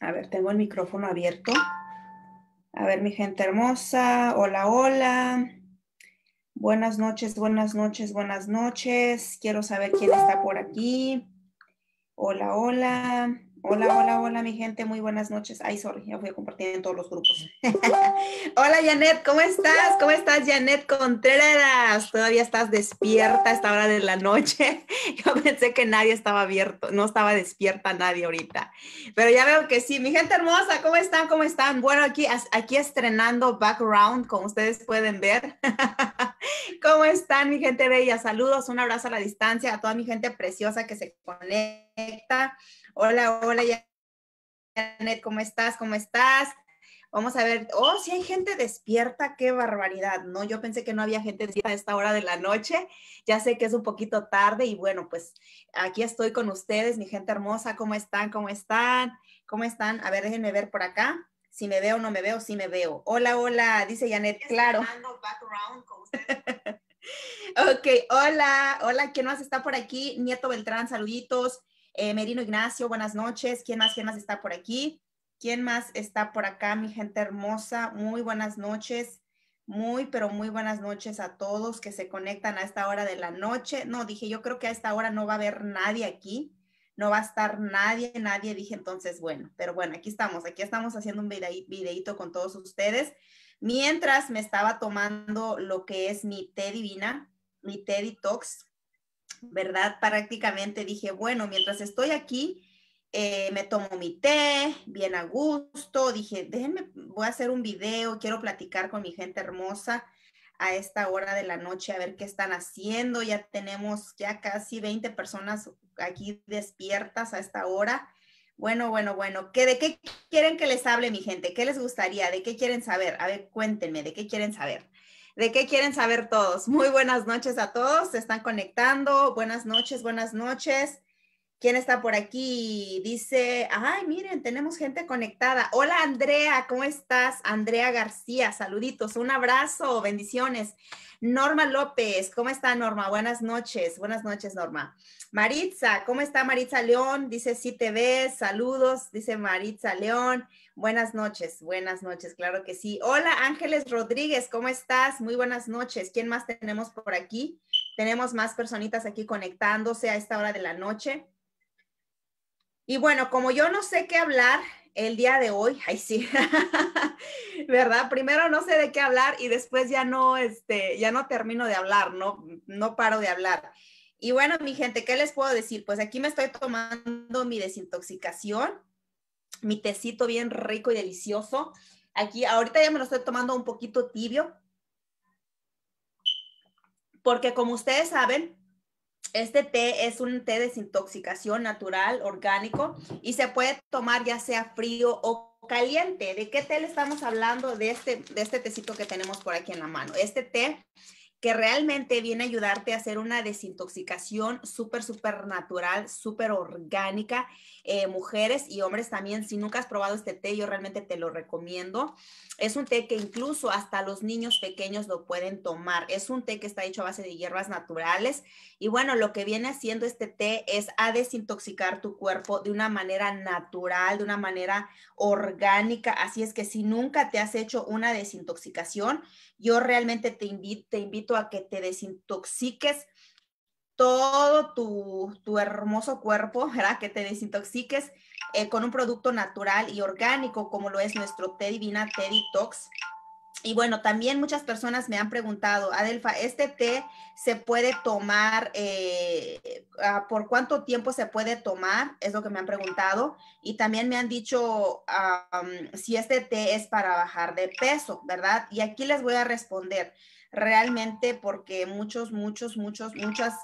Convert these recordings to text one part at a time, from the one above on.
A ver, tengo el micrófono abierto. A ver, mi gente hermosa, hola, hola. Buenas noches, buenas noches, buenas noches. Quiero saber quién está por aquí. Hola, hola. Hola, hola, hola, mi gente. Muy buenas noches. Ay, sorry, ya voy a compartir en todos los grupos. hola, Janet, ¿cómo estás? ¿Cómo estás, Janet Contreras? Todavía estás despierta a esta hora de la noche. Yo pensé que nadie estaba abierto, no estaba despierta nadie ahorita. Pero ya veo que sí. Mi gente hermosa, ¿cómo están? ¿Cómo están? Bueno, aquí, aquí estrenando background, como ustedes pueden ver. ¿Cómo están, mi gente bella? Saludos, un abrazo a la distancia a toda mi gente preciosa que se conecta Hola, hola, Janet, ¿cómo estás? ¿Cómo estás? Vamos a ver, oh, si hay gente despierta, qué barbaridad, ¿no? Yo pensé que no había gente despierta a esta hora de la noche, ya sé que es un poquito tarde y bueno, pues aquí estoy con ustedes, mi gente hermosa, ¿cómo están? ¿Cómo están? ¿Cómo están? A ver, déjenme ver por acá, si me veo o no me veo, si me veo. Hola, hola, dice Janet, claro. ok, hola, hola, ¿quién más está por aquí? Nieto Beltrán, saluditos. Eh, Merino Ignacio, buenas noches. ¿Quién más, quién más está por aquí? ¿Quién más está por acá, mi gente hermosa? Muy buenas noches. Muy, pero muy buenas noches a todos que se conectan a esta hora de la noche. No, dije, yo creo que a esta hora no va a haber nadie aquí, no va a estar nadie, nadie. Dije, entonces, bueno, pero bueno, aquí estamos, aquí estamos haciendo un videito con todos ustedes. Mientras me estaba tomando lo que es mi té divina, mi té detox, ¿verdad? Prácticamente dije, bueno, mientras estoy aquí, eh, me tomo mi té, bien a gusto, dije, déjenme, voy a hacer un video, quiero platicar con mi gente hermosa a esta hora de la noche, a ver qué están haciendo, ya tenemos ya casi 20 personas aquí despiertas a esta hora. Bueno, bueno, bueno, ¿Qué, ¿de qué quieren que les hable mi gente? ¿Qué les gustaría? ¿De qué quieren saber? A ver, cuéntenme, ¿de qué quieren saber? ¿De qué quieren saber todos? Muy buenas noches a todos, se están conectando. Buenas noches, buenas noches. ¿Quién está por aquí? Dice, ay, miren, tenemos gente conectada. Hola, Andrea, ¿cómo estás? Andrea García, saluditos, un abrazo, bendiciones. Norma López, ¿cómo está Norma? Buenas noches, buenas noches, Norma. Maritza, ¿cómo está Maritza León? Dice, sí te ves, saludos, dice Maritza León. Buenas noches, buenas noches, claro que sí. Hola, Ángeles Rodríguez, ¿cómo estás? Muy buenas noches. ¿Quién más tenemos por aquí? Tenemos más personitas aquí conectándose a esta hora de la noche. Y bueno, como yo no sé qué hablar el día de hoy, ay sí, ¿verdad? Primero no sé de qué hablar y después ya no, este, ya no termino de hablar, no, no paro de hablar. Y bueno, mi gente, ¿qué les puedo decir? Pues aquí me estoy tomando mi desintoxicación, mi tecito bien rico y delicioso. Aquí, ahorita ya me lo estoy tomando un poquito tibio, porque como ustedes saben, este té es un té de desintoxicación natural, orgánico, y se puede tomar ya sea frío o caliente. ¿De qué té le estamos hablando? De este, de este tecito que tenemos por aquí en la mano. Este té que realmente viene a ayudarte a hacer una desintoxicación súper, súper natural, súper orgánica. Eh, mujeres y hombres también, si nunca has probado este té, yo realmente te lo recomiendo. Es un té que incluso hasta los niños pequeños lo pueden tomar. Es un té que está hecho a base de hierbas naturales. Y bueno, lo que viene haciendo este té es a desintoxicar tu cuerpo de una manera natural, de una manera orgánica. Así es que si nunca te has hecho una desintoxicación, yo realmente te invito, a que te desintoxiques todo tu, hermoso cuerpo, Que te desintoxiques eh, con un producto natural y orgánico como lo es nuestro té divina, té detox, y bueno, también muchas personas me han preguntado, Adelfa, ¿este té se puede tomar? Eh, ah, ¿Por cuánto tiempo se puede tomar? Es lo que me han preguntado. Y también me han dicho si este té es para bajar de peso, ¿verdad? Y aquí les voy a responder realmente porque muchos, muchos, muchos, muchas,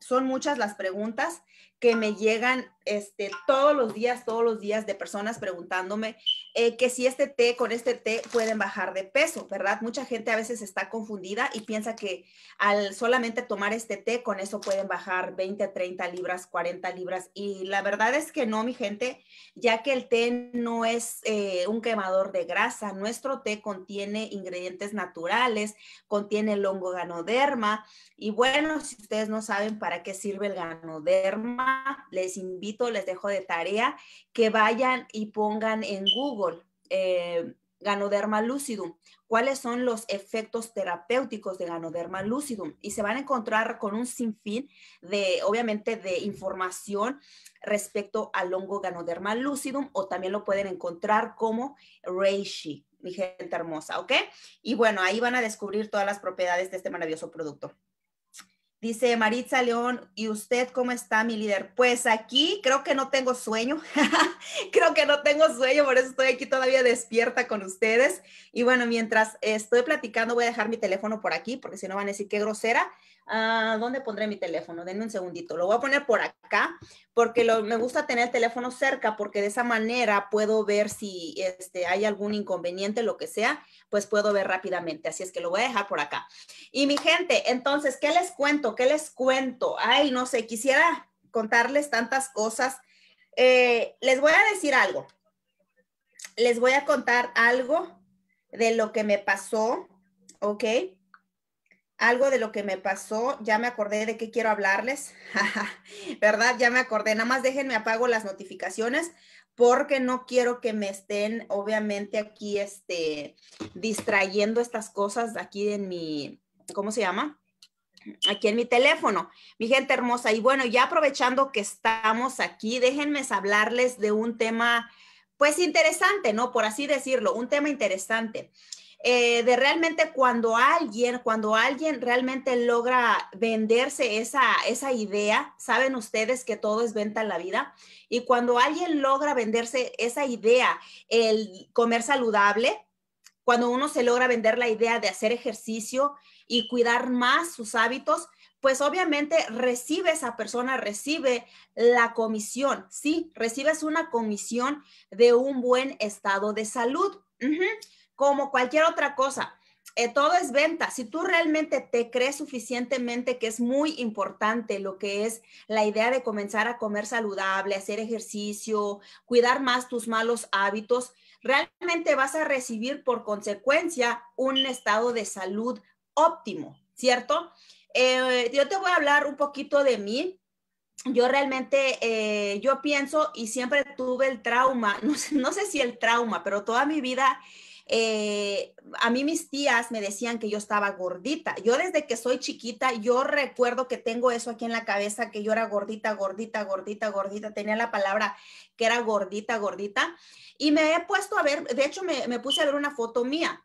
son muchas las preguntas que me llegan este, todos los días, todos los días de personas preguntándome eh, que si este té con este té pueden bajar de peso, ¿verdad? Mucha gente a veces está confundida y piensa que al solamente tomar este té con eso pueden bajar 20, 30 libras, 40 libras. Y la verdad es que no, mi gente, ya que el té no es eh, un quemador de grasa. Nuestro té contiene ingredientes naturales, contiene el hongo ganoderma. Y bueno, si ustedes no saben para qué sirve el ganoderma, les invito, les dejo de tarea que vayan y pongan en Google eh, Ganoderma lucidum, cuáles son los efectos terapéuticos de Ganoderma lucidum y se van a encontrar con un sinfín de, obviamente, de información respecto al hongo Ganoderma lucidum o también lo pueden encontrar como Reishi, mi gente hermosa, ¿ok? Y bueno, ahí van a descubrir todas las propiedades de este maravilloso producto. Dice Maritza León, ¿y usted cómo está, mi líder? Pues aquí creo que no tengo sueño, creo que no tengo sueño, por eso estoy aquí todavía despierta con ustedes. Y bueno, mientras estoy platicando, voy a dejar mi teléfono por aquí, porque si no van a decir qué grosera. Ah, ¿Dónde pondré mi teléfono? Denme un segundito. Lo voy a poner por acá porque me gusta tener el teléfono cerca porque de esa manera puedo ver si este, hay algún inconveniente, lo que sea, pues puedo ver rápidamente. Así es que lo voy a dejar por acá. Y mi gente, entonces, ¿qué les cuento? ¿Qué les cuento? Ay, no sé, quisiera contarles tantas cosas. Eh, les voy a decir algo. Les voy a contar algo de lo que me pasó, ¿ok? algo de lo que me pasó, ya me acordé de qué quiero hablarles, ¿verdad? Ya me acordé, nada más déjenme apago las notificaciones porque no quiero que me estén, obviamente, aquí, este, distrayendo estas cosas aquí en mi, ¿cómo se llama? Aquí en mi teléfono, mi gente hermosa. Y bueno, ya aprovechando que estamos aquí, déjenme hablarles de un tema, pues interesante, ¿no? Por así decirlo, un tema interesante. Eh, de realmente cuando alguien, cuando alguien realmente logra venderse esa, esa idea, saben ustedes que todo es venta en la vida, y cuando alguien logra venderse esa idea, el comer saludable, cuando uno se logra vender la idea de hacer ejercicio y cuidar más sus hábitos, pues obviamente recibe esa persona, recibe la comisión, sí, recibes una comisión de un buen estado de salud como cualquier otra cosa. Eh, todo es venta. Si tú realmente te crees suficientemente que es muy importante lo que es la idea de comenzar a comer saludable, hacer ejercicio, cuidar más tus malos hábitos, realmente vas a recibir por consecuencia un estado de salud óptimo, ¿cierto? Eh, yo te voy a hablar un poquito de mí. Yo realmente, eh, yo pienso y siempre tuve el trauma, no no sé si el trauma, pero toda mi vida eh, a mí mis tías me decían que yo estaba gordita. Yo desde que soy chiquita, yo recuerdo que tengo eso aquí en la cabeza, que yo era gordita, gordita, gordita, gordita. Tenía la palabra que era gordita, gordita. Y me he puesto a ver, de hecho me, me puse a ver una foto mía.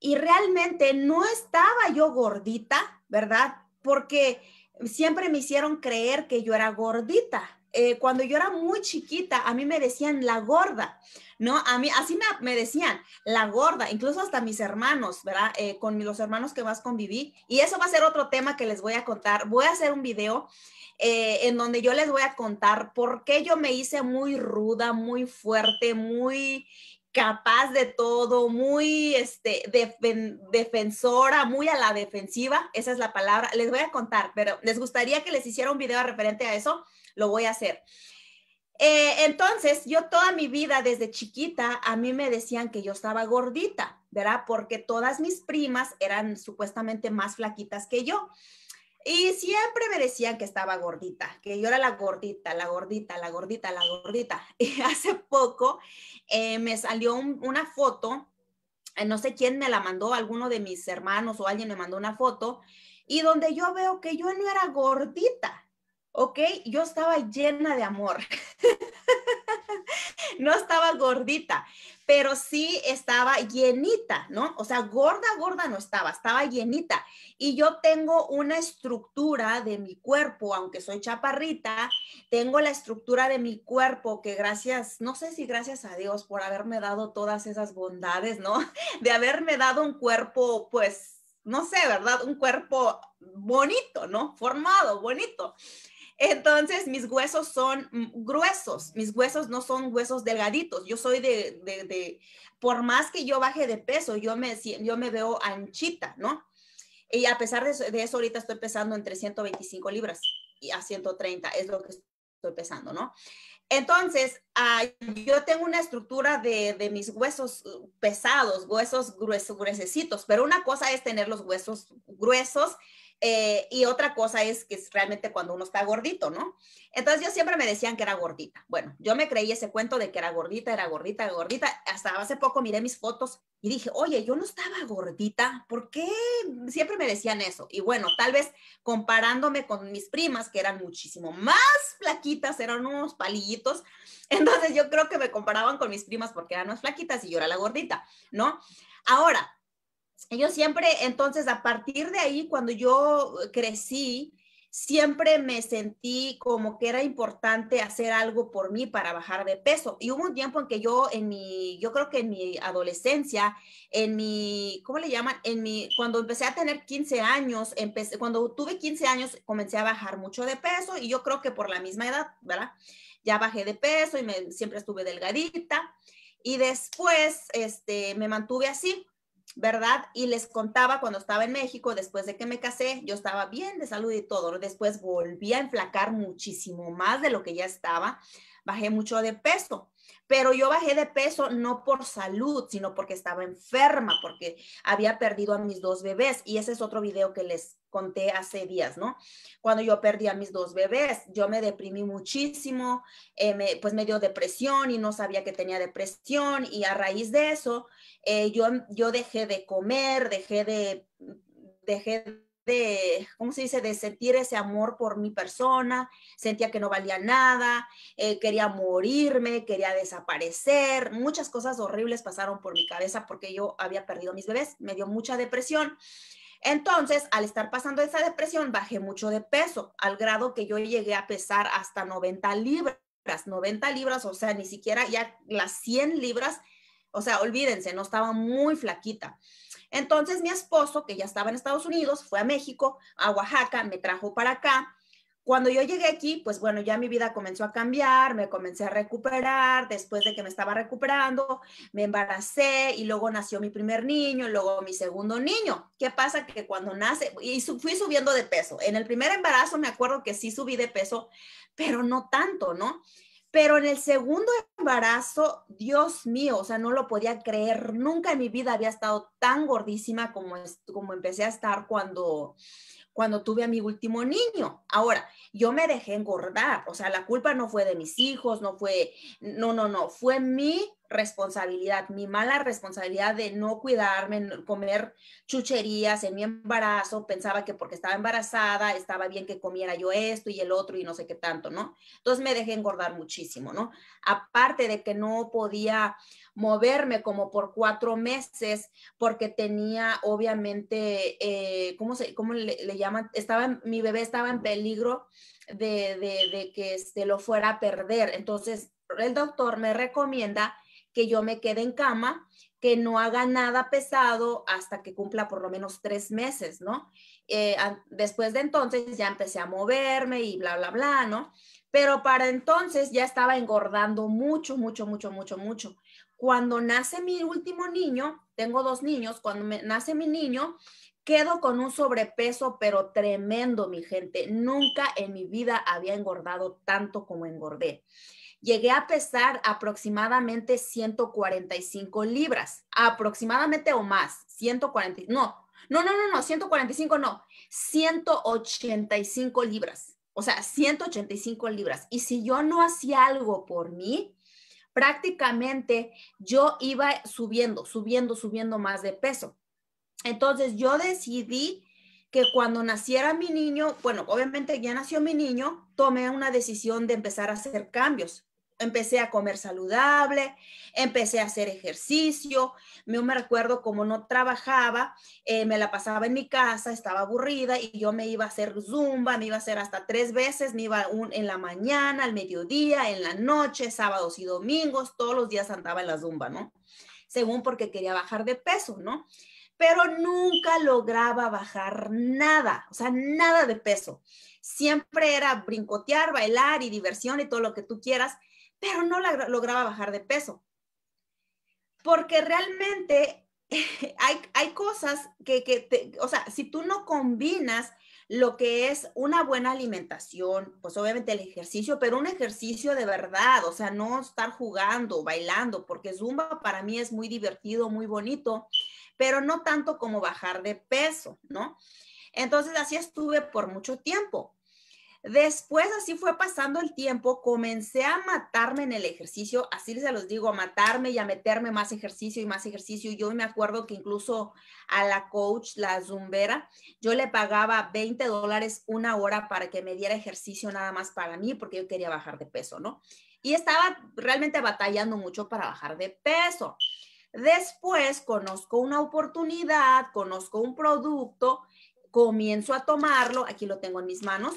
Y realmente no estaba yo gordita, ¿verdad? Porque siempre me hicieron creer que yo era gordita. Eh, cuando yo era muy chiquita, a mí me decían la gorda, ¿no? A mí así me, decían la gorda, incluso hasta mis hermanos, ¿verdad? Eh, con los hermanos que más conviví. Y eso va a ser otro tema que les voy a contar. Voy a hacer un video eh, en donde yo les voy a contar por qué yo me hice muy ruda, muy fuerte, muy capaz de todo, muy este, defensora, muy a la defensiva, esa es la palabra. Les voy a contar, pero les gustaría que les hiciera un video referente a eso, lo voy a hacer. Eh, entonces, yo toda mi vida desde chiquita, a mí me decían que yo estaba gordita, ¿verdad? Porque todas mis primas eran supuestamente más flaquitas que yo. Y siempre me decían que estaba gordita, que yo era la gordita, la gordita, la gordita, la gordita. Y hace poco eh, me salió una foto, eh, no sé quién me la mandó, alguno de mis hermanos o alguien me mandó una foto, y donde yo veo que yo no era gordita, ¿ok? Yo estaba llena de amor. no estaba gordita, pero sí estaba llenita, ¿no? O sea, gorda, gorda no estaba, estaba llenita. Y yo tengo una estructura de mi cuerpo, aunque soy chaparrita, tengo la estructura de mi cuerpo que gracias, no sé si gracias a Dios por haberme dado todas esas bondades, ¿no? De haberme dado un cuerpo, pues, no sé, ¿verdad? Un cuerpo bonito, ¿no? Formado, bonito. Entonces, mis huesos son mm, gruesos, mis huesos no son huesos delgaditos. Yo soy de, por más que yo baje de peso, yo me, yo me veo anchita, ¿no? Y a pesar de eso, ahorita estoy pesando entre 125 libras y a 130, es lo que estoy pesando, ¿no? Entonces, yo tengo una estructura de, de, mis huesos uh, pesados, huesos gruesos, gruesecitos, pero una cosa es tener los huesos gruesos eh, y otra cosa es que es realmente cuando uno está gordito, ¿no? Entonces yo siempre me decían que era gordita. Bueno, yo me creí ese cuento de que era gordita, era gordita, gordita. Hasta hace poco miré mis fotos y dije, oye, yo no estaba gordita, ¿por qué siempre me decían eso? Y bueno, tal vez comparándome con mis primas, que eran muchísimo más flaquitas, eran unos palillitos, entonces yo creo que me comparaban con mis primas porque eran más flaquitas y yo era la gordita, ¿no? Ahora, yo siempre, entonces, a partir de ahí, cuando yo crecí, siempre me sentí como que era importante hacer algo por mí para bajar de peso. Y hubo un tiempo en que yo, en mi, yo creo que en mi adolescencia, en mi, ¿cómo le llaman? En mi, cuando empecé a tener 15 años, empecé, cuando tuve 15 años, comencé a bajar mucho de peso y yo creo que por la misma edad, ¿verdad? Ya bajé de peso y me, siempre estuve delgadita. Y después, este, me mantuve así ¿verdad? Y les contaba cuando estaba en México, después de que me casé, yo estaba bien de salud y todo. Después volví a enflacar muchísimo más de lo que ya estaba. Bajé mucho de peso. Pero yo bajé de peso no por salud, sino porque estaba enferma, porque había perdido a mis dos bebés. Y ese es otro video que les conté hace días, ¿no? Cuando yo perdí a mis dos bebés, yo me deprimí muchísimo, eh, pues me dio depresión y no sabía que tenía depresión. Y a raíz de eso, eh, yo, yo dejé de comer, dejé de dejé de, ¿cómo se dice?, de sentir ese amor por mi persona, sentía que no valía nada, eh, quería morirme, quería desaparecer, muchas cosas horribles pasaron por mi cabeza porque yo había perdido mis bebés, me dio mucha depresión. Entonces, al estar pasando esa depresión, bajé mucho de peso, al grado que yo llegué a pesar hasta 90 libras, 90 libras, o sea, ni siquiera ya las 100 libras o sea, olvídense, no estaba muy flaquita. Entonces mi esposo, que ya estaba en Estados Unidos, fue a México, a Oaxaca, me trajo para acá. Cuando yo llegué aquí, pues bueno, ya mi vida comenzó a cambiar, me comencé a recuperar, después de que me estaba recuperando, me embaracé y luego nació mi primer niño, luego mi segundo niño. ¿Qué pasa? Que cuando nace, y fui subiendo de peso. En el primer embarazo me acuerdo que sí subí de peso, pero no tanto, ¿no? Pero en el segundo embarazo, Dios mío, o sea, no lo podía creer. Nunca en mi vida había estado tan gordísima como, como empecé a estar cuando, cuando tuve a mi último niño. Ahora, yo me dejé engordar, o sea, la culpa no fue de mis hijos, no fue, no, no, no, fue mi responsabilidad, mi mala responsabilidad de no cuidarme, comer chucherías en mi embarazo, pensaba que porque estaba embarazada estaba bien que comiera yo esto y el otro y no sé qué tanto, ¿no? Entonces me dejé engordar muchísimo, ¿no? Aparte de que no podía moverme como por cuatro meses porque tenía obviamente, eh, ¿cómo, se, cómo le, llaman? Estaba, mi bebé estaba en peligro de, de que se lo fuera a perder. Entonces, el doctor me recomienda que yo me quede en cama, que no haga nada pesado hasta que cumpla por lo menos tres meses, ¿no? Eh, después de entonces ya empecé a moverme y bla, bla, bla, ¿no? Pero para entonces ya estaba engordando mucho, mucho, mucho, mucho, mucho. Cuando nace mi último niño, tengo dos niños, cuando me, nace mi niño, Quedo con un sobrepeso, pero tremendo, mi gente. Nunca en mi vida había engordado tanto como engordé. Llegué a pesar aproximadamente 145 libras, aproximadamente o más, 140, no, no, no, no, no, 145 no, 185 libras, o sea, 185 libras. Y si yo no hacía algo por mí, prácticamente yo iba subiendo, subiendo, subiendo más de peso. Entonces yo decidí que cuando naciera mi niño, bueno, obviamente ya nació mi niño, tomé una decisión de empezar a hacer cambios. Empecé a comer saludable, empecé a hacer ejercicio. Yo me recuerdo como no trabajaba, eh, me la pasaba en mi casa, estaba aburrida y yo me iba a hacer zumba, me iba a hacer hasta tres veces, me iba en la mañana, al mediodía, en la noche, sábados y domingos, todos los días andaba en la zumba, ¿no? Según porque quería bajar de peso, ¿no? pero nunca lograba bajar nada, o sea, nada de peso. Siempre era brincotear, bailar y diversión y todo lo que tú quieras, pero no lograba bajar de peso. Porque realmente hay, cosas que, o sea, si tú no combinas lo que es una buena alimentación, pues obviamente el ejercicio, pero un ejercicio de verdad, o sea, no estar jugando, bailando, porque Zumba para mí es muy divertido, muy bonito, pero no tanto como bajar de peso, ¿no? Entonces así estuve por mucho tiempo. Después, así fue pasando el tiempo, comencé a matarme en el ejercicio, así se los digo, a matarme y a meterme más ejercicio y más ejercicio. Yo me acuerdo que incluso a la coach, la zumbera, yo le pagaba 20 dólares una hora para que me diera ejercicio nada más para mí, porque yo quería bajar de peso, ¿no? Y estaba realmente batallando mucho para bajar de peso. Después conozco una oportunidad, conozco un producto, comienzo a tomarlo, aquí lo tengo en mis manos,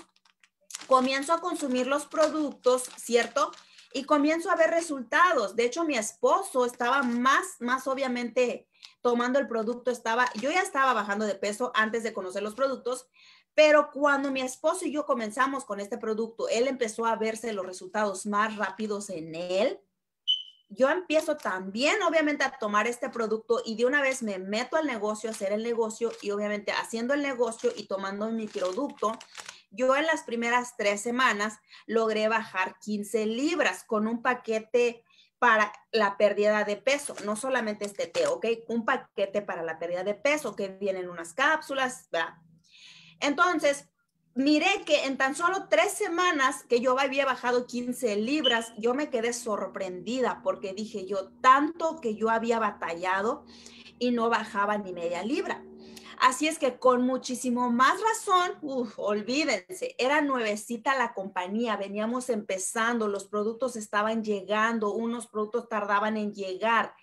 comienzo a consumir los productos, ¿cierto? Y comienzo a ver resultados. De hecho, mi esposo estaba más, más obviamente tomando el producto, estaba, yo ya estaba bajando de peso antes de conocer los productos, pero cuando mi esposo y yo comenzamos con este producto, él empezó a verse los resultados más rápidos en él, yo empiezo también, obviamente, a tomar este producto y de una vez me meto al negocio, hacer el negocio y obviamente haciendo el negocio y tomando mi producto, yo en las primeras tres semanas logré bajar 15 libras con un paquete para la pérdida de peso, no solamente este té, ¿ok? Un paquete para la pérdida de peso que vienen unas cápsulas, ¿verdad? Entonces, miré que en tan solo tres semanas que yo había bajado 15 libras, yo me quedé sorprendida porque dije yo, tanto que yo había batallado y no bajaba ni media libra. Así es que con muchísimo más razón, uf, olvídense, era nuevecita la compañía, veníamos empezando, los productos estaban llegando, unos productos tardaban en llegar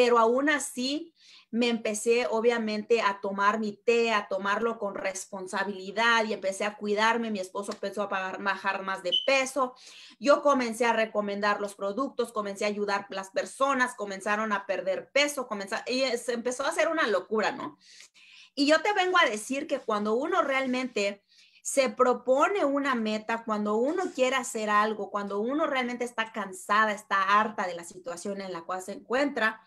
pero aún así me empecé obviamente a tomar mi té, a tomarlo con responsabilidad y empecé a cuidarme. Mi esposo empezó a bajar más de peso. Yo comencé a recomendar los productos, comencé a ayudar a las personas, comenzaron a perder peso, comenzó y empezó a hacer una locura, ¿no? Y yo te vengo a decir que cuando uno realmente se propone una meta, cuando uno quiere hacer algo, cuando uno realmente está cansada, está harta de la situación en la cual se encuentra,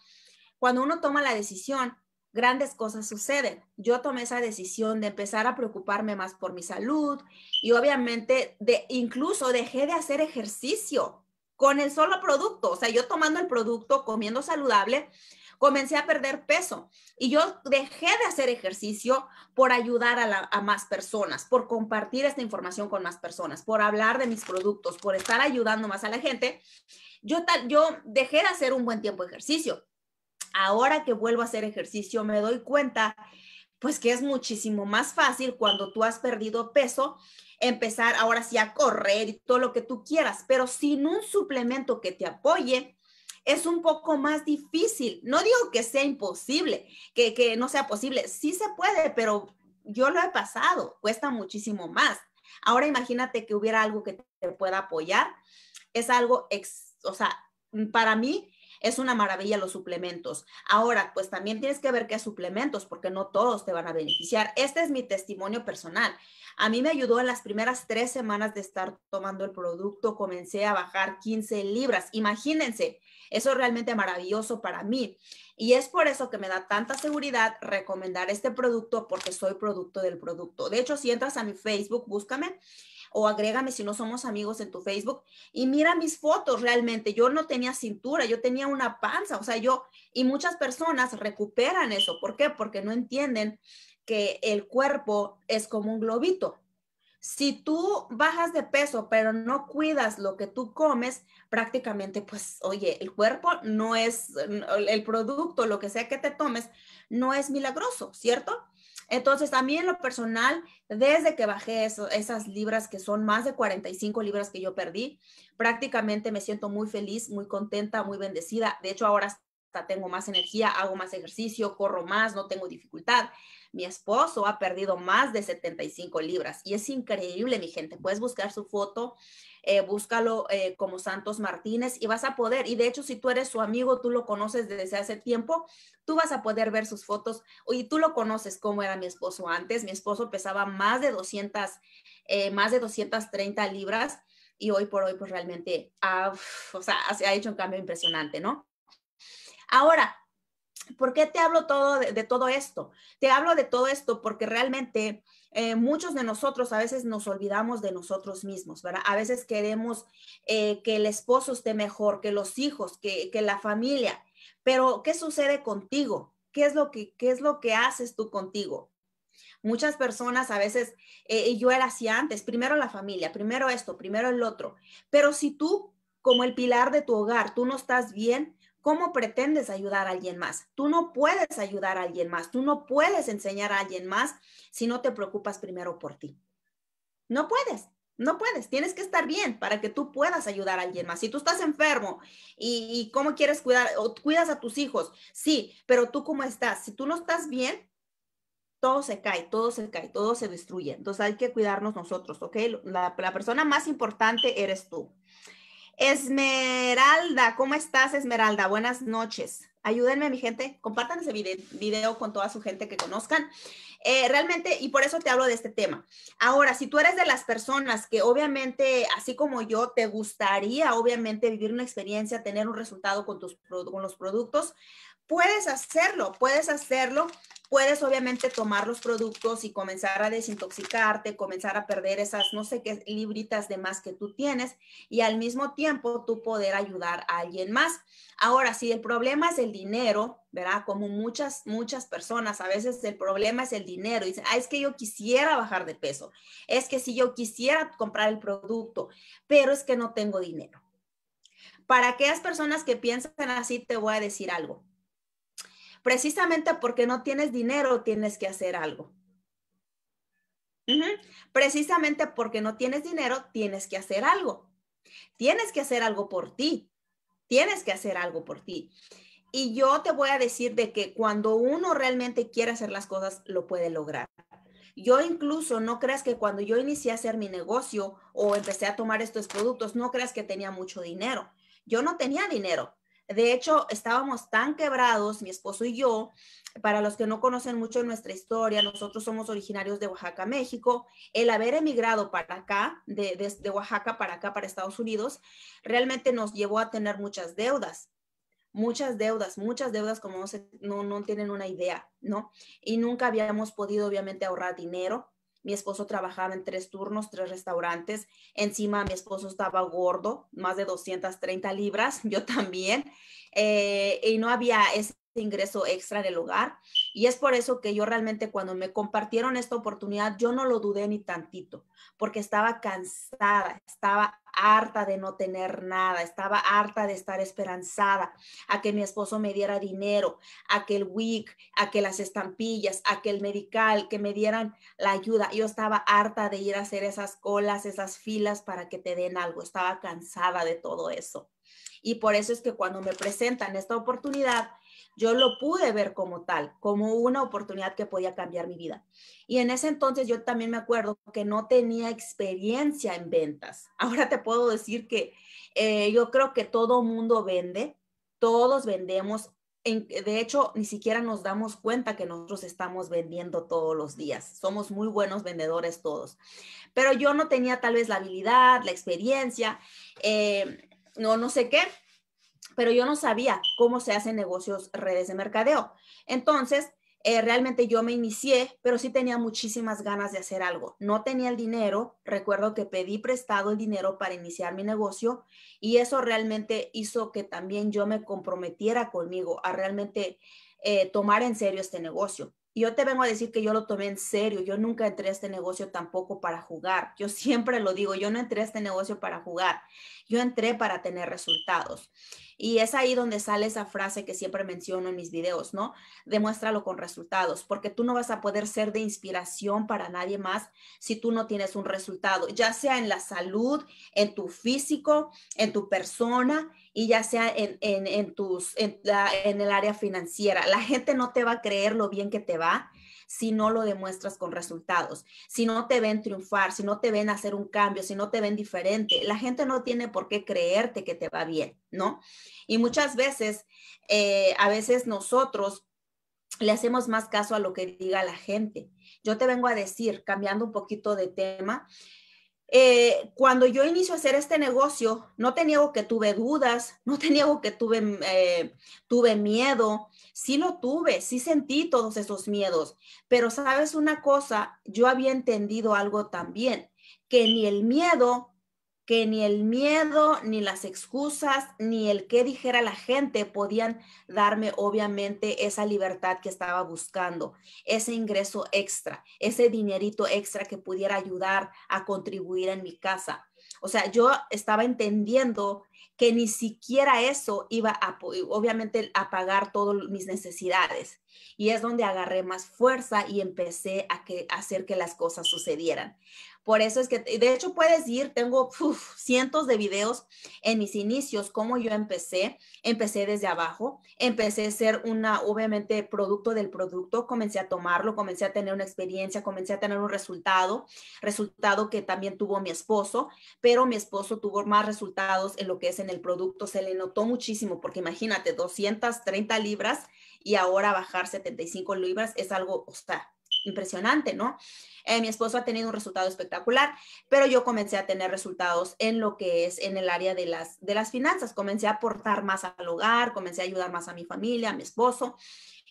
cuando uno toma la decisión, grandes cosas suceden. Yo tomé esa decisión de empezar a preocuparme más por mi salud y obviamente de incluso dejé de hacer ejercicio con el solo producto, o sea, yo tomando el producto, comiendo saludable, comencé a perder peso y yo dejé de hacer ejercicio por ayudar a, más personas, por compartir esta información con más personas, por hablar de mis productos, por estar ayudando más a la gente. Yo, yo dejé de hacer un buen tiempo de ejercicio ahora que vuelvo a hacer ejercicio me doy cuenta pues que es muchísimo más fácil cuando tú has perdido peso empezar ahora sí a correr y todo lo que tú quieras, pero sin un suplemento que te apoye, es un poco más difícil. No digo que sea imposible, que, no sea posible, sí se puede, pero yo lo he pasado, cuesta muchísimo más. Ahora imagínate que hubiera algo que te pueda apoyar, es algo, o sea, para mí es una maravilla los suplementos. Ahora, pues también tienes que ver qué suplementos, porque no todos te van a beneficiar. Este es mi testimonio personal. A mí me ayudó en las primeras tres semanas de estar tomando el producto, comencé a bajar 15 libras. Imagínense, eso es realmente maravilloso para mí. Y es por eso que me da tanta seguridad recomendar este producto porque soy producto del producto. De hecho, si entras a mi Facebook, búscame o agrégame si no somos amigos en tu Facebook y mira mis fotos realmente. Yo no tenía cintura, yo tenía una panza, o sea, yo, y muchas personas recuperan eso. ¿Por qué? Porque no entienden que el cuerpo es como un globito. Si tú bajas de peso, pero no cuidas lo que tú comes, prácticamente, pues, oye, el cuerpo no es, el producto, lo que sea que te tomes, no es milagroso, ¿cierto? Entonces, a mí en lo personal, desde que bajé esas libras, que son más de 45 libras que yo perdí, prácticamente me siento muy feliz, muy contenta, muy bendecida. De hecho, ahora hasta tengo más energía, hago más ejercicio, corro más, no tengo dificultad. Mi esposo ha perdido más de 75 libras y es increíble, mi gente. Puedes buscar su foto eh, búscalo eh, como Santos Martínez y vas a poder, y de hecho si tú eres su amigo, tú lo conoces desde hace tiempo, tú vas a poder ver sus fotos y tú lo conoces cómo era mi esposo antes. Mi esposo pesaba más de 200, eh, más de 230 libras y hoy por hoy pues realmente, ah, o se ha hecho un cambio impresionante, ¿no? Ahora, ¿Por qué te hablo todo de, todo esto? Te hablo de todo esto porque realmente eh, muchos de nosotros a veces nos olvidamos de nosotros mismos, ¿verdad? A veces queremos eh, que el esposo esté mejor, que los hijos, que, la familia, pero ¿qué sucede contigo? ¿Qué es lo que, qué es lo que haces tú contigo? Muchas personas a veces, eh, yo era así antes, primero la familia, primero esto, primero el otro, pero si tú como el pilar de tu hogar, tú no estás bien, ¿Cómo pretendes ayudar a alguien más? Tú no puedes ayudar a alguien más, tú no puedes enseñar a alguien más si no te preocupas primero por ti. No puedes, no puedes, tienes que estar bien para que tú puedas ayudar a alguien más. Si tú estás enfermo y, cómo quieres cuidar, o cuidas a tus hijos, sí, pero tú cómo estás, si tú no estás bien, todo se cae, todo se cae, todo se destruye. Entonces hay que cuidarnos nosotros, ¿ok? La, la persona más importante eres tú. Esmeralda, ¿cómo estás, Esmeralda? Buenas noches. Ayúdenme, mi gente, compartan ese video con toda su gente que conozcan. Eh, realmente, y por eso te hablo de este tema. Ahora, si tú eres de las personas que obviamente, así como yo, te gustaría obviamente vivir una experiencia, tener un resultado con, tus, con los productos, Puedes hacerlo, puedes hacerlo, puedes obviamente tomar los productos y comenzar a desintoxicarte, comenzar a perder esas, no sé qué, libritas de más que tú tienes y al mismo tiempo tú poder ayudar a alguien más. Ahora, si el problema es el dinero, ¿verdad? Como muchas, muchas personas, a veces el problema es el dinero. Dicen, es que yo quisiera bajar de peso, es que si yo quisiera comprar el producto, pero es que no tengo dinero. Para aquellas personas que piensan así, te voy a decir algo Precisamente porque no tienes dinero, tienes que hacer algo. Precisamente porque no tienes dinero, tienes que hacer algo. Tienes que hacer algo por ti. Tienes que hacer algo por ti. Y yo te voy a decir de que cuando uno realmente quiere hacer las cosas, lo puede lograr. Yo incluso no creas que cuando yo inicié a hacer mi negocio o empecé a tomar estos productos, no creas que tenía mucho dinero. Yo no tenía dinero, de hecho, estábamos tan quebrados, mi esposo y yo, para los que no conocen mucho nuestra historia, nosotros somos originarios de Oaxaca, México. El haber emigrado para acá, de, Oaxaca para acá, para Estados Unidos, realmente nos llevó a tener muchas deudas muchas deudas, muchas deudas como no, tienen una idea, ¿no? Y nunca habíamos podido, obviamente, ahorrar dinero mi esposo trabajaba en tres turnos, tres restaurantes. Encima mi esposo estaba gordo, más de 230 libras, yo también. Eh, y no había este ingreso extra del hogar. Y es por eso que yo realmente cuando me compartieron esta oportunidad, yo no lo dudé ni tantito, porque estaba cansada, estaba harta de no tener nada, estaba harta de estar esperanzada a que mi esposo me diera dinero, a que el WIC, a que las estampillas, a que el medical, que me dieran la ayuda. Yo estaba harta de ir a hacer esas colas, esas filas para que te den algo. Estaba cansada de todo eso. Y por eso es que cuando me presentan esta oportunidad, yo lo pude ver como tal, como una oportunidad que podía cambiar mi vida. Y en ese entonces yo también me acuerdo que no tenía experiencia en ventas. Ahora te puedo decir que eh, yo creo que todo mundo vende, todos vendemos. de hecho, ni siquiera nos damos cuenta que nosotros estamos vendiendo todos los días. Somos muy buenos vendedores todos. Pero yo no tenía tal vez la habilidad, la experiencia, eh, no, no sé qué pero yo no sabía cómo se hacen negocios, redes de mercadeo. Entonces, eh, realmente yo me inicié, pero sí tenía muchísimas ganas de hacer algo. No tenía el dinero, recuerdo que pedí prestado el dinero para iniciar mi negocio y eso realmente hizo que también yo me comprometiera conmigo a realmente eh, tomar en serio este negocio. Y yo te vengo a decir que yo lo tomé en serio, yo nunca entré a este negocio tampoco para jugar, yo siempre lo digo, yo no entré a este negocio para jugar, yo entré para tener resultados. Y es ahí donde sale esa frase que siempre menciono en mis videos, ¿no? Demuéstralo con resultados, porque tú no vas a poder ser de inspiración para nadie más si tú no tienes un resultado, ya sea en la salud, en tu físico, en tu persona y ya sea en, tus, en, el área financiera. La gente no te va a creer lo bien que te va si no lo demuestras con resultados, si no te ven triunfar, si no te ven hacer un cambio, si no te ven diferente. La gente no tiene por qué creerte que te va bien, ¿no? Y muchas veces, eh, a veces nosotros le hacemos más caso a lo que diga la gente. Yo te vengo a decir, cambiando un poquito de tema, eh, cuando yo inicio a hacer este negocio, no tenía que tuve dudas, no tenía que tuve, mm, eh, tuve miedo, sí lo tuve, sí sentí todos esos miedos, pero sabes una cosa, yo había entendido algo también, que ni el miedo que ni el miedo, ni las excusas, ni el que dijera la gente podían darme obviamente esa libertad que estaba buscando, ese ingreso extra, ese dinerito extra que pudiera ayudar a contribuir en mi casa. O sea, yo estaba entendiendo que ni siquiera eso iba a, obviamente, a pagar todas mis necesidades. Y es donde agarré más fuerza y empecé a, que, a hacer que las cosas sucedieran. Por eso es que, de hecho, puedes ir, tengo cientos de videos en mis inicios, cómo yo empecé, empecé desde abajo, empecé a ser una, obviamente, producto del producto, comencé a tomarlo, comencé a tener una experiencia, comencé a tener un resultado, resultado que también tuvo mi esposo, pero mi esposo tuvo más resultados en lo que es en el producto, se le notó muchísimo, porque imagínate, 230 libras y ahora bajar 75 libras es algo, o sea, impresionante, ¿no? Eh, mi esposo ha tenido un resultado espectacular, pero yo comencé a tener resultados en lo que es en el área de las, de las finanzas. Comencé a aportar más al hogar, comencé a ayudar más a mi familia, a mi esposo.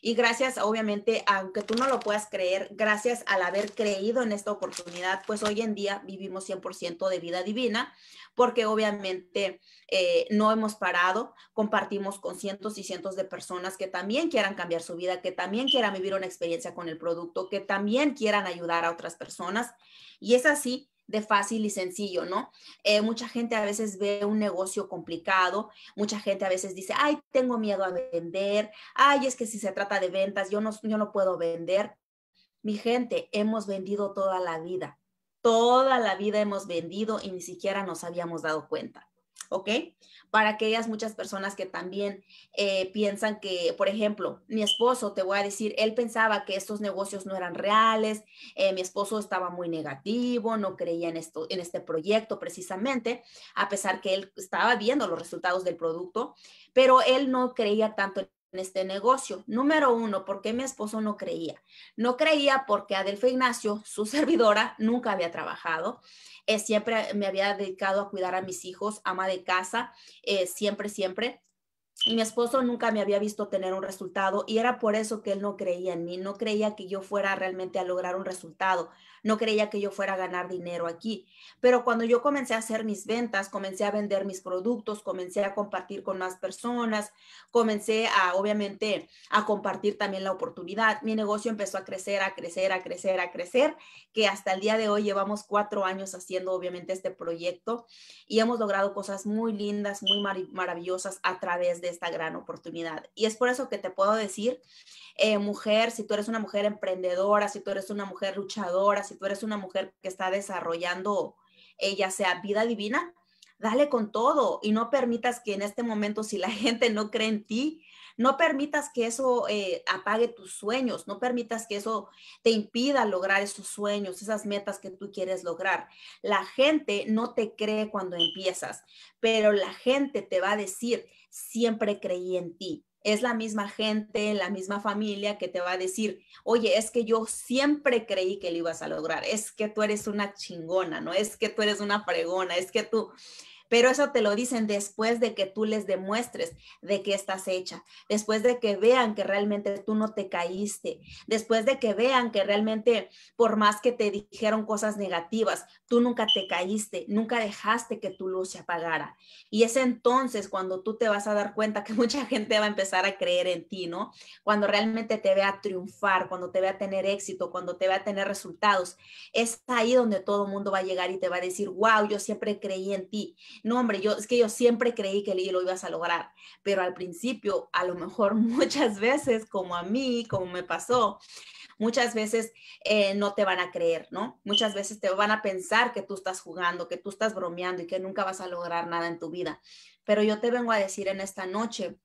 Y gracias, obviamente, aunque tú no lo puedas creer, gracias al haber creído en esta oportunidad, pues hoy en día vivimos 100% de vida divina, porque obviamente eh, no hemos parado, compartimos con cientos y cientos de personas que también quieran cambiar su vida, que también quieran vivir una experiencia con el producto, que también quieran ayudar a otras personas. Y es así de fácil y sencillo, ¿no? Eh, mucha gente a veces ve un negocio complicado, mucha gente a veces dice, ay, tengo miedo a vender, ay, es que si se trata de ventas, yo no, yo no puedo vender. Mi gente, hemos vendido toda la vida, toda la vida hemos vendido y ni siquiera nos habíamos dado cuenta. ¿ok? Para aquellas muchas personas que también eh, piensan que, por ejemplo, mi esposo, te voy a decir, él pensaba que estos negocios no eran reales, eh, mi esposo estaba muy negativo, no creía en, esto, en este proyecto precisamente, a pesar que él estaba viendo los resultados del producto, pero él no creía tanto en este negocio. Número uno, porque mi esposo no creía. No creía porque Adelfa Ignacio, su servidora, nunca había trabajado. Eh, siempre me había dedicado a cuidar a mis hijos, ama de casa, eh, siempre, siempre. Y mi esposo nunca me había visto tener un resultado y era por eso que él no creía en mí, no creía que yo fuera realmente a lograr un resultado no creía que yo fuera a ganar dinero aquí. Pero cuando yo comencé a hacer mis ventas, comencé a vender mis productos, comencé a compartir con más personas, comencé a, obviamente, a compartir también la oportunidad. Mi negocio empezó a crecer, a crecer, a crecer, a crecer, que hasta el día de hoy llevamos cuatro años haciendo, obviamente, este proyecto y hemos logrado cosas muy lindas, muy maravillosas a través de esta gran oportunidad. Y es por eso que te puedo decir eh, mujer, si tú eres una mujer emprendedora, si tú eres una mujer luchadora, si tú eres una mujer que está desarrollando, ella eh, sea vida divina, dale con todo y no permitas que en este momento, si la gente no cree en ti, no permitas que eso eh, apague tus sueños, no permitas que eso te impida lograr esos sueños, esas metas que tú quieres lograr. La gente no te cree cuando empiezas, pero la gente te va a decir, siempre creí en ti, es la misma gente, la misma familia que te va a decir, oye, es que yo siempre creí que lo ibas a lograr, es que tú eres una chingona, ¿no? Es que tú eres una pregona, es que tú, pero eso te lo dicen después de que tú les demuestres de que estás hecha, después de que vean que realmente tú no te caíste, después de que vean que realmente por más que te dijeron cosas negativas, tú nunca te caíste, nunca dejaste que tu luz se apagara. Y es entonces cuando tú te vas a dar cuenta que mucha gente va a empezar a creer en ti, ¿no? Cuando realmente te vea triunfar, cuando te vea tener éxito, cuando te vea tener resultados, es ahí donde todo el mundo va a llegar y te va a decir, wow, yo siempre creí en ti, no, hombre, yo es que yo siempre creí que lo ibas a lograr, pero al principio, a lo mejor muchas veces, como a mí, como me pasó, muchas veces eh, no te van a creer, ¿no? Muchas veces te van a pensar que tú estás jugando, que tú estás bromeando y que nunca vas a lograr nada en tu vida. Pero yo te vengo a decir en esta noche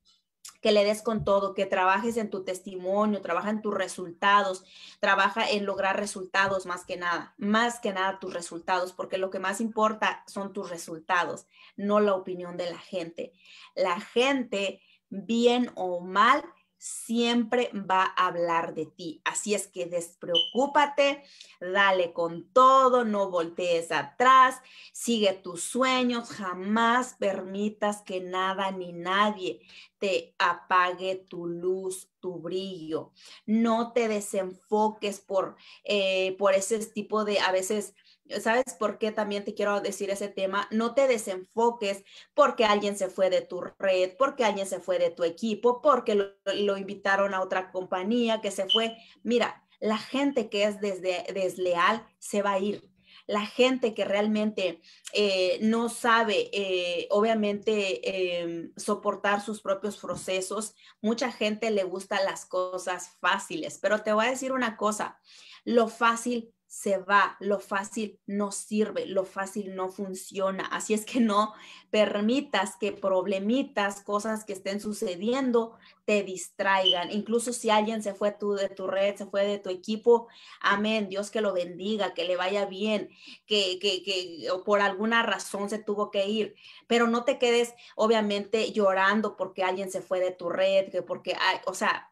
que le des con todo, que trabajes en tu testimonio, trabaja en tus resultados, trabaja en lograr resultados más que nada, más que nada tus resultados, porque lo que más importa son tus resultados, no la opinión de la gente. La gente, bien o mal, siempre va a hablar de ti. Así es que despreocúpate, dale con todo, no voltees atrás, sigue tus sueños, jamás permitas que nada ni nadie te apague tu luz, tu brillo. No te desenfoques por, eh, por ese tipo de, a veces, ¿Sabes por qué también te quiero decir ese tema? No te desenfoques porque alguien se fue de tu red, porque alguien se fue de tu equipo, porque lo, invitaron a otra compañía que se fue. Mira, la gente que es desleal se va a ir. La gente que realmente eh, no sabe, eh, obviamente, em, soportar sus propios procesos, mucha gente le gusta las cosas fáciles, pero te voy a decir una cosa, lo fácil se va, lo fácil no sirve, lo fácil no funciona. Así es que no permitas que problemitas, cosas que estén sucediendo, te distraigan. Incluso si alguien se fue tú de tu red, se fue de tu equipo, amén, Dios que lo bendiga, que le vaya bien, que, que por alguna razón se tuvo que ir. Pero no te quedes, obviamente, llorando porque alguien se fue de tu red, que porque, o sea,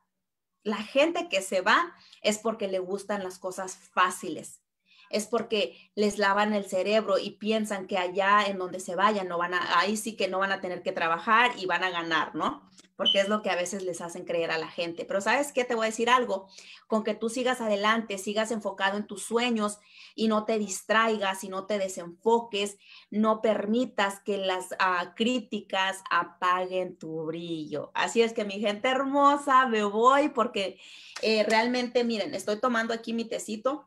la gente que se va es porque le gustan las cosas fáciles es porque les lavan el cerebro y piensan que allá en donde se vayan no van a, ahí sí que no van a tener que trabajar y van a ganar, ¿no? Porque es lo que a veces les hacen creer a la gente. Pero sabes qué, te voy a decir algo, con que tú sigas adelante, sigas enfocado en tus sueños y no te distraigas y no te desenfoques, no permitas que las ah, críticas apaguen tu brillo. Así es que mi gente hermosa, me voy porque eh, realmente, miren, estoy tomando aquí mi tecito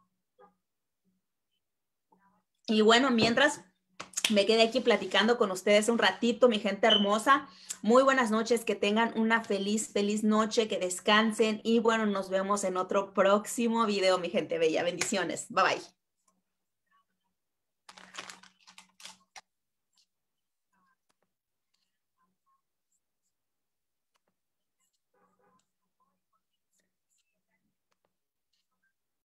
y bueno, mientras me quedé aquí platicando con ustedes un ratito, mi gente hermosa. Muy buenas noches, que tengan una feliz, feliz noche, que descansen y bueno, nos vemos en otro próximo video, mi gente bella. Bendiciones. Bye bye.